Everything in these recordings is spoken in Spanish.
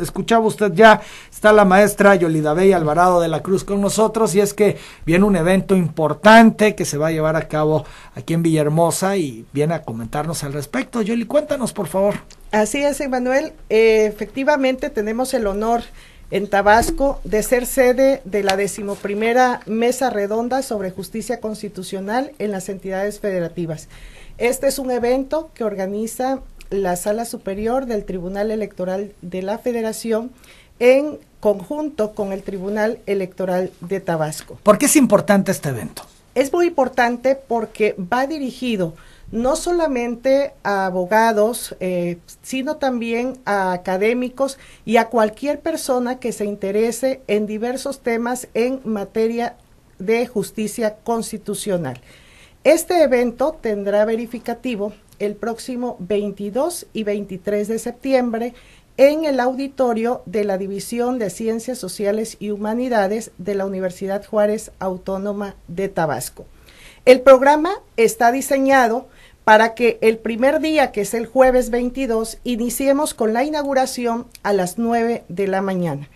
escuchaba usted ya, está la maestra Yolida Bey Alvarado de la Cruz con nosotros y es que viene un evento importante que se va a llevar a cabo aquí en Villahermosa y viene a comentarnos al respecto. Yoli, cuéntanos por favor. Así es, Emanuel. efectivamente tenemos el honor en Tabasco de ser sede de la decimoprimera mesa redonda sobre justicia constitucional en las entidades federativas. Este es un evento que organiza la Sala Superior del Tribunal Electoral de la Federación en conjunto con el Tribunal Electoral de Tabasco. ¿Por qué es importante este evento? Es muy importante porque va dirigido no solamente a abogados, eh, sino también a académicos y a cualquier persona que se interese en diversos temas en materia de justicia constitucional. Este evento tendrá verificativo el próximo 22 y 23 de septiembre en el auditorio de la División de Ciencias Sociales y Humanidades de la Universidad Juárez Autónoma de Tabasco. El programa está diseñado para que el primer día, que es el jueves 22, iniciemos con la inauguración a las 9 de la mañana.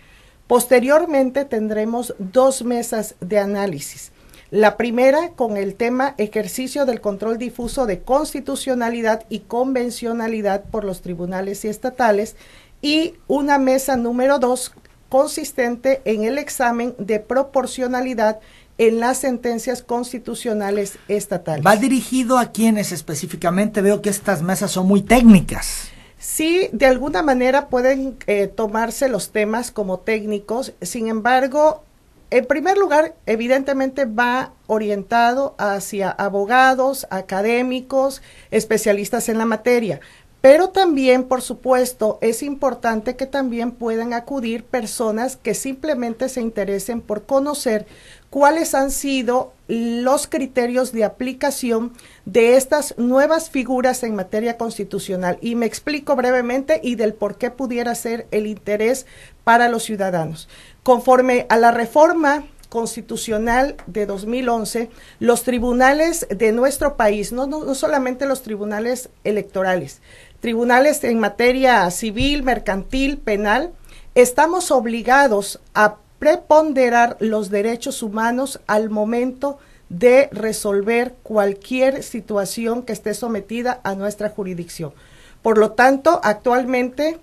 Posteriormente tendremos dos mesas de análisis. La primera con el tema ejercicio del control difuso de constitucionalidad y convencionalidad por los tribunales y estatales y una mesa número dos consistente en el examen de proporcionalidad en las sentencias constitucionales estatales. ¿Va dirigido a quienes específicamente? Veo que estas mesas son muy técnicas. Sí, de alguna manera pueden eh, tomarse los temas como técnicos, sin embargo, en primer lugar, evidentemente va orientado hacia abogados, académicos, especialistas en la materia, pero también, por supuesto, es importante que también puedan acudir personas que simplemente se interesen por conocer cuáles han sido los criterios de aplicación de estas nuevas figuras en materia constitucional. Y me explico brevemente y del por qué pudiera ser el interés para los ciudadanos. Conforme a la reforma constitucional de 2011, los tribunales de nuestro país, no, no, no solamente los tribunales electorales, tribunales en materia civil, mercantil, penal, estamos obligados a preponderar los derechos humanos al momento de resolver cualquier situación que esté sometida a nuestra jurisdicción. Por lo tanto, actualmente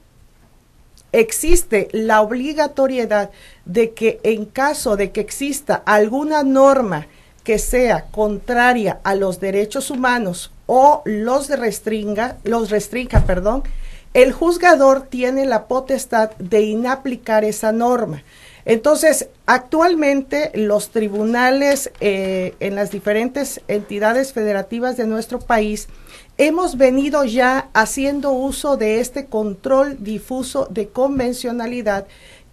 existe la obligatoriedad de que en caso de que exista alguna norma que sea contraria a los derechos humanos o los restringa, los restrinja, perdón, el juzgador tiene la potestad de inaplicar esa norma. Entonces, actualmente los tribunales eh, en las diferentes entidades federativas de nuestro país hemos venido ya haciendo uso de este control difuso de convencionalidad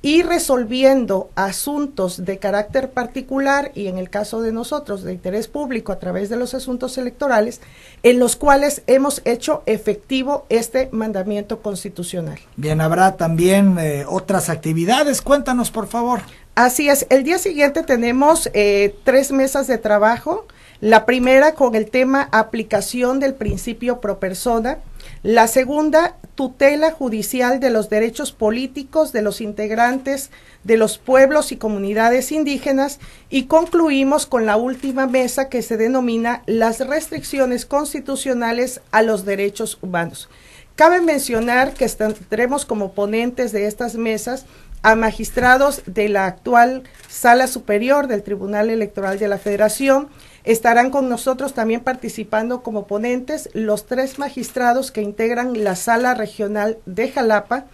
y resolviendo asuntos de carácter particular y en el caso de nosotros de interés público a través de los asuntos electorales en los cuales hemos hecho efectivo este mandamiento constitucional. Bien, habrá también eh, otras actividades. Cuéntanos, por favor. Así es, el día siguiente tenemos eh, tres mesas de trabajo la primera con el tema aplicación del principio pro persona. La segunda, tutela judicial de los derechos políticos de los integrantes de los pueblos y comunidades indígenas. Y concluimos con la última mesa que se denomina las restricciones constitucionales a los derechos humanos. Cabe mencionar que estaremos como ponentes de estas mesas a magistrados de la actual Sala Superior del Tribunal Electoral de la Federación. Estarán con nosotros también participando como ponentes los tres magistrados que integran la Sala Regional de Jalapa.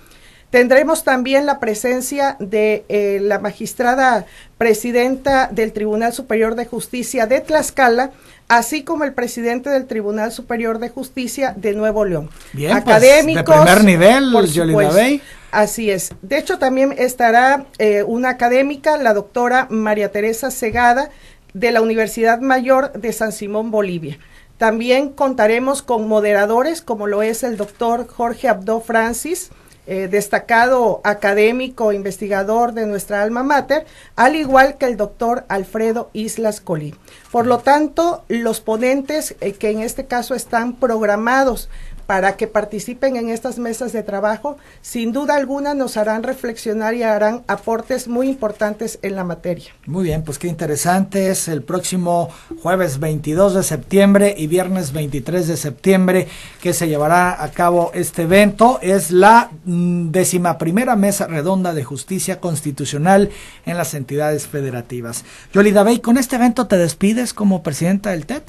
Tendremos también la presencia de eh, la magistrada presidenta del Tribunal Superior de Justicia de Tlaxcala, así como el presidente del Tribunal Superior de Justicia de Nuevo León. Bien, pues, académicos. de primer nivel, Así es. De hecho, también estará eh, una académica, la doctora María Teresa Segada, de la Universidad Mayor de San Simón, Bolivia. También contaremos con moderadores como lo es el doctor Jorge Abdo Francis, eh, destacado académico investigador de nuestra alma mater, al igual que el doctor Alfredo Islas Colí. Por lo tanto, los ponentes eh, que en este caso están programados para que participen en estas mesas de trabajo, sin duda alguna nos harán reflexionar y harán aportes muy importantes en la materia. Muy bien, pues qué interesante. Es el próximo jueves 22 de septiembre y viernes 23 de septiembre que se llevará a cabo este evento. Es la mm, décima primera mesa redonda de justicia constitucional en las entidades federativas. Yolida Bey, con este evento te despides como presidenta del TED?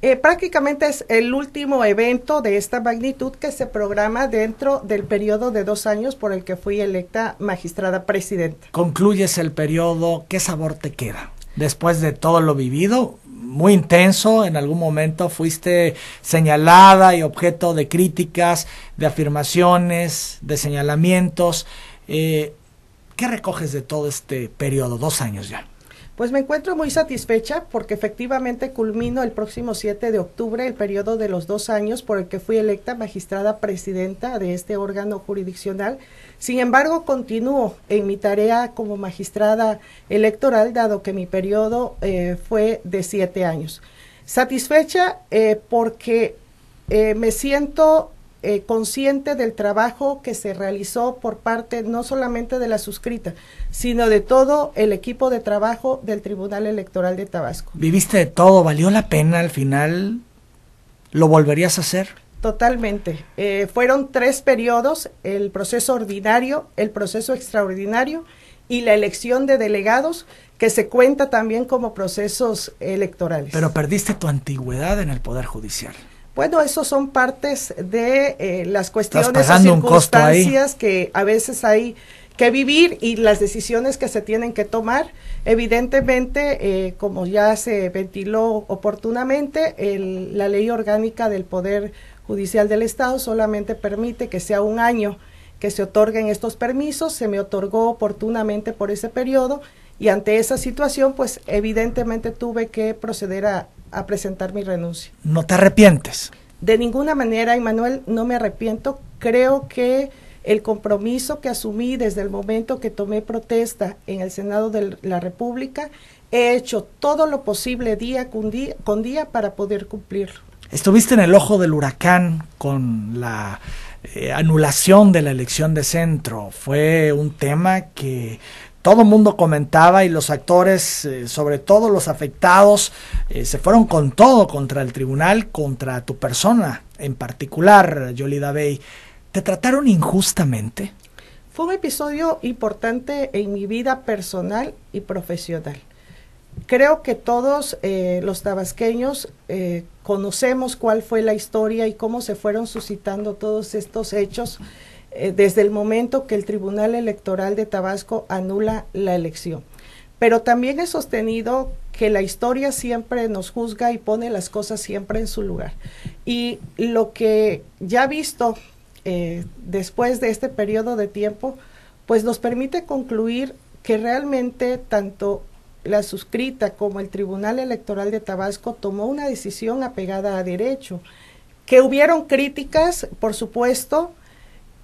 Eh, prácticamente es el último evento de esta magnitud que se programa dentro del periodo de dos años por el que fui electa magistrada presidenta. Concluyes el periodo, ¿qué sabor te queda? Después de todo lo vivido, muy intenso, en algún momento fuiste señalada y objeto de críticas, de afirmaciones, de señalamientos. Eh, ¿Qué recoges de todo este periodo, dos años ya? Pues me encuentro muy satisfecha porque efectivamente culmino el próximo 7 de octubre el periodo de los dos años por el que fui electa magistrada presidenta de este órgano jurisdiccional. Sin embargo, continúo en mi tarea como magistrada electoral, dado que mi periodo eh, fue de siete años. Satisfecha eh, porque eh, me siento eh, consciente del trabajo que se realizó por parte no solamente de la suscrita, sino de todo el equipo de trabajo del Tribunal Electoral de Tabasco. Viviste de todo, valió la pena al final, ¿lo volverías a hacer? Totalmente. Eh, fueron tres periodos, el proceso ordinario, el proceso extraordinario y la elección de delegados, que se cuenta también como procesos electorales. Pero perdiste tu antigüedad en el Poder Judicial. Bueno, eso son partes de eh, las cuestiones y circunstancias que a veces hay que vivir y las decisiones que se tienen que tomar. Evidentemente, eh, como ya se ventiló oportunamente, el, la ley orgánica del Poder Judicial del Estado solamente permite que sea un año que se otorguen estos permisos, se me otorgó oportunamente por ese periodo y ante esa situación, pues evidentemente tuve que proceder a a presentar mi renuncia. ¿No te arrepientes? De ninguna manera, Emanuel, no me arrepiento. Creo que el compromiso que asumí desde el momento que tomé protesta en el Senado de la República, he hecho todo lo posible día con día, para poder cumplirlo. Estuviste en el ojo del huracán con la eh, anulación de la elección de centro. Fue un tema que todo el mundo comentaba y los actores, eh, sobre todo los afectados, eh, se fueron con todo contra el tribunal, contra tu persona en particular, Yolida Bey. ¿Te trataron injustamente? Fue un episodio importante en mi vida personal y profesional. Creo que todos eh, los tabasqueños conocemos cuál fue la historia y cómo se fueron suscitando todos estos hechos. Eh, desde el momento que el Tribunal Electoral de Tabasco anula la elección. Pero también he sostenido que la historia siempre nos juzga y pone las cosas siempre en su lugar. Y lo que ya visto eh, después de este periodo de tiempo, pues nos permite concluir que realmente tanto la suscrita como el Tribunal Electoral de Tabasco tomó una decisión apegada a derecho. Que hubieron críticas, por supuesto,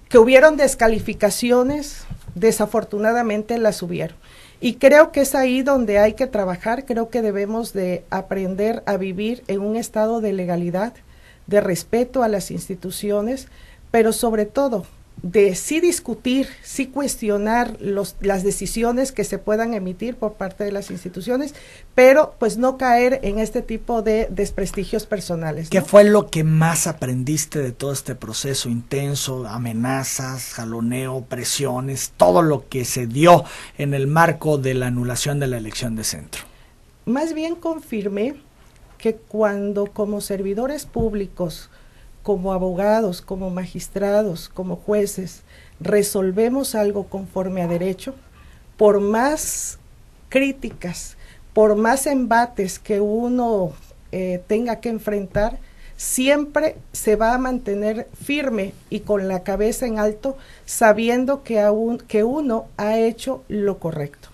que hubieron descalificaciones, desafortunadamente las hubieron. Y creo que es ahí donde hay que trabajar, creo que debemos de aprender a vivir en un estado de legalidad, de respeto a las instituciones, pero sobre todo de sí discutir, sí cuestionar los, las decisiones que se puedan emitir por parte de las instituciones, pero pues no caer en este tipo de desprestigios personales. ¿Qué fue lo que más aprendiste de todo este proceso intenso, amenazas, jaloneo, presiones, todo lo que se dio en el marco de la anulación de la elección de centro? Más bien confirmé que cuando como servidores públicos, como abogados, como magistrados, como jueces, resolvemos algo conforme a derecho, por más críticas, por más embates que uno eh, tenga que enfrentar, siempre se va a mantener firme y con la cabeza en alto, sabiendo que, aún, que uno ha hecho lo correcto.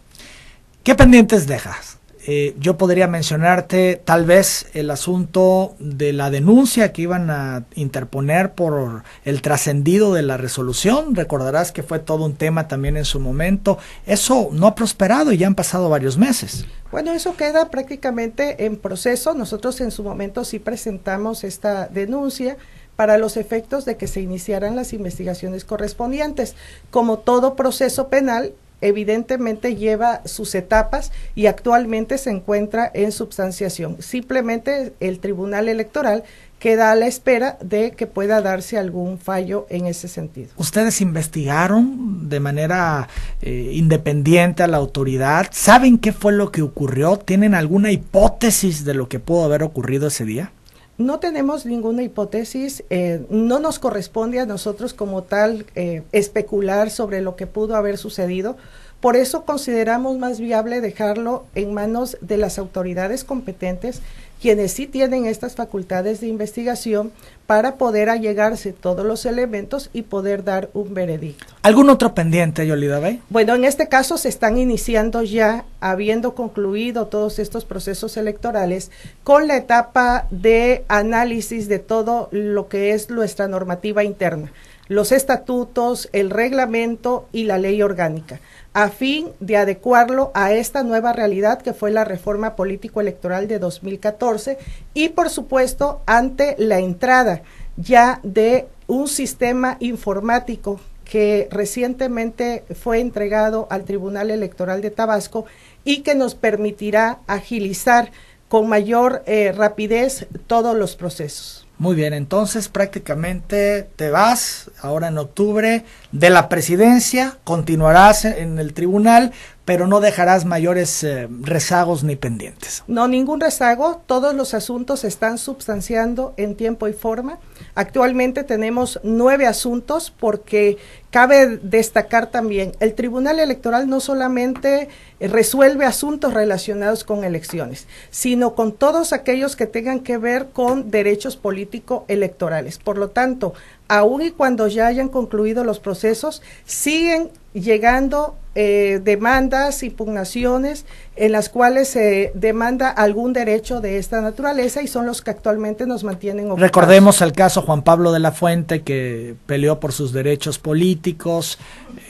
¿Qué pendientes dejas? Eh, yo podría mencionarte tal vez el asunto de la denuncia que iban a interponer por el trascendido de la resolución. Recordarás que fue todo un tema también en su momento. Eso no ha prosperado y ya han pasado varios meses. Bueno, eso queda prácticamente en proceso. Nosotros en su momento sí presentamos esta denuncia para los efectos de que se iniciaran las investigaciones correspondientes. Como todo proceso penal, evidentemente lleva sus etapas y actualmente se encuentra en substanciación. Simplemente el Tribunal Electoral queda a la espera de que pueda darse algún fallo en ese sentido. ¿Ustedes investigaron de manera eh, independiente a la autoridad? ¿Saben qué fue lo que ocurrió? ¿Tienen alguna hipótesis de lo que pudo haber ocurrido ese día? No tenemos ninguna hipótesis, eh, no nos corresponde a nosotros como tal eh, especular sobre lo que pudo haber sucedido. Por eso consideramos más viable dejarlo en manos de las autoridades competentes quienes sí tienen estas facultades de investigación para poder allegarse todos los elementos y poder dar un veredicto. ¿Algún otro pendiente, Yolida Bay? Bueno, en este caso se están iniciando ya, habiendo concluido todos estos procesos electorales, con la etapa de análisis de todo lo que es nuestra normativa interna, los estatutos, el reglamento y la ley orgánica a fin de adecuarlo a esta nueva realidad que fue la reforma político-electoral de 2014 y por supuesto ante la entrada ya de un sistema informático que recientemente fue entregado al Tribunal Electoral de Tabasco y que nos permitirá agilizar con mayor eh, rapidez todos los procesos. Muy bien, entonces prácticamente te vas ahora en octubre de la presidencia, continuarás en el tribunal, pero no dejarás mayores eh, rezagos ni pendientes. No, ningún rezago. Todos los asuntos se están substanciando en tiempo y forma. Actualmente tenemos nueve asuntos porque cabe destacar también, el Tribunal Electoral no solamente eh, resuelve asuntos relacionados con elecciones, sino con todos aquellos que tengan que ver con derechos político-electorales. Por lo tanto, aun y cuando ya hayan concluido los procesos, siguen llegando eh, demandas, impugnaciones en las cuales se demanda algún derecho de esta naturaleza y son los que actualmente nos mantienen Recordemos el caso Juan Pablo de la Fuente que peleó por sus derechos políticos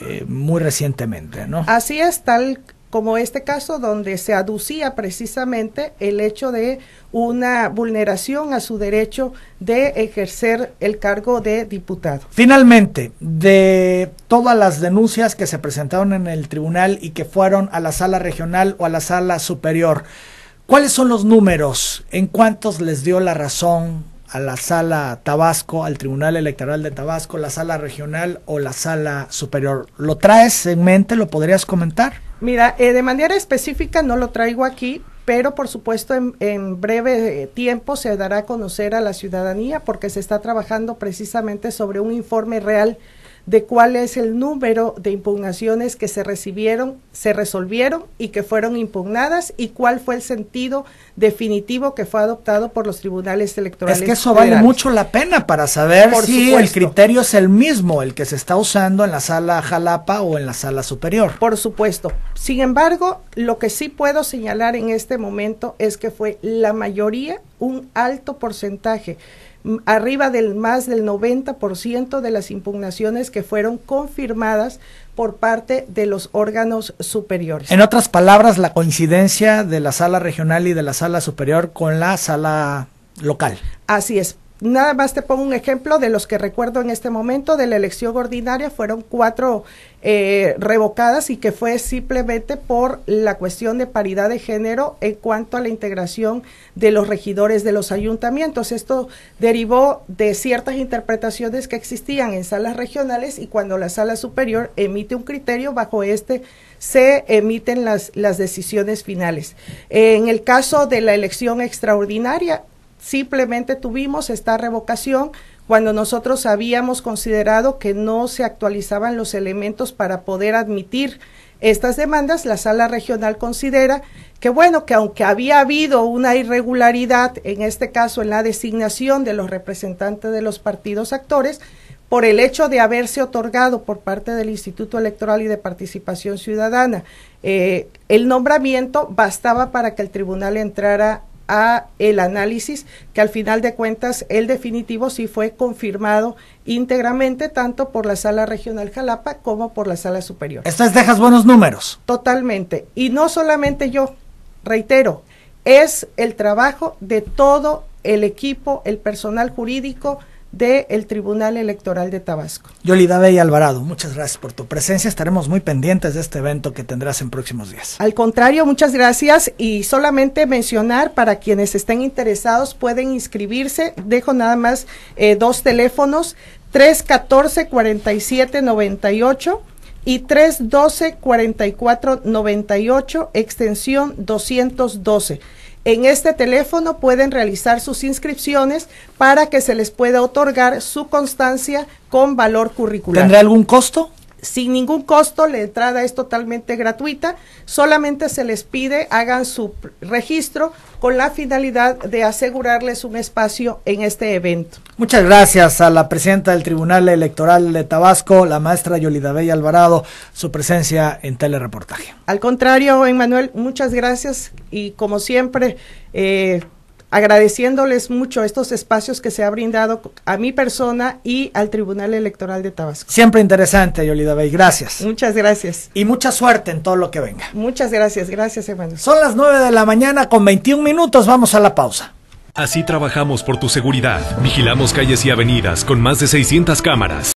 eh, muy recientemente, ¿no? Así es, tal como este caso donde se aducía precisamente el hecho de una vulneración a su derecho de ejercer el cargo de diputado. Finalmente, de todas las denuncias que se presentaron en el tribunal y que fueron a la sala regional o a la sala superior, ¿cuáles son los números? ¿En cuántos les dio la razón? a la sala Tabasco, al Tribunal Electoral de Tabasco, la sala regional o la sala superior. ¿Lo traes en mente? ¿Lo podrías comentar? Mira, eh, de manera específica no lo traigo aquí, pero por supuesto en, en, breve eh, tiempo se dará a conocer a la ciudadanía porque se está trabajando precisamente sobre un informe real de cuál es el número de impugnaciones que se recibieron, se resolvieron y que fueron impugnadas y cuál fue el sentido definitivo que fue adoptado por los tribunales electorales. Es que eso vale mucho la pena para saber si el criterio es el mismo, el que se está usando en la sala Jalapa o en la sala superior. Por supuesto. Sin embargo, lo que sí puedo señalar en este momento es que fue la mayoría, un alto porcentaje arriba del más del 90% de las impugnaciones que fueron confirmadas por parte de los órganos superiores. En otras palabras, la coincidencia de la sala regional y de la sala superior con la sala local. Así es, Nada más te pongo un ejemplo de los que recuerdo en este momento de la elección ordinaria, fueron cuatro eh, revocadas y que fue simplemente por la cuestión de paridad de género en cuanto a la integración de los regidores de los ayuntamientos. Esto derivó de ciertas interpretaciones que existían en salas regionales y cuando la sala superior emite un criterio bajo este se emiten las, las decisiones finales. En el caso de la elección extraordinaria, Simplemente tuvimos esta revocación cuando nosotros habíamos considerado que no se actualizaban los elementos para poder admitir estas demandas, la sala regional considera que bueno, que aunque había habido una irregularidad, en este caso en la designación de los representantes de los partidos actores, por el hecho de haberse otorgado por parte del Instituto Electoral y de Participación Ciudadana eh, el nombramiento, bastaba para que el tribunal entrara a el análisis que al final de cuentas el definitivo sí fue confirmado íntegramente tanto por la sala regional Jalapa como por la sala superior. Estas dejas buenos números. Totalmente. Y no solamente yo, reitero, es el trabajo de todo el equipo, el personal jurídico, del Tribunal Electoral de Tabasco. Yolida Bey Alvarado, muchas gracias por tu presencia. Estaremos muy pendientes de este evento que tendrás en próximos días. Al contrario, muchas gracias y solamente mencionar para quienes estén interesados pueden inscribirse. Dejo nada más eh, dos teléfonos, 314-4798 y 312-4498, extensión 212. En este teléfono pueden realizar sus inscripciones para que se les pueda otorgar su constancia con valor curricular. ¿Tendrá algún costo? sin ningún costo, la entrada es totalmente gratuita, solamente se les pide hagan su registro con la finalidad de asegurarles un espacio en este evento. Muchas gracias a la presidenta del Tribunal Electoral de Tabasco, la maestra Yolida Bella Alvarado, su presencia en telereportaje. Al contrario, Emanuel, muchas gracias y como siempre, eh, agradeciéndoles mucho estos espacios que se ha brindado a mi persona y al Tribunal Electoral de Tabasco. Siempre interesante, Yolida Bey, gracias. Muchas gracias. Y mucha suerte en todo lo que venga. Muchas gracias, gracias hermano. Son las 9 de la mañana con 21 minutos, vamos a la pausa. Así trabajamos por tu seguridad. Vigilamos calles y avenidas con más de 600 cámaras.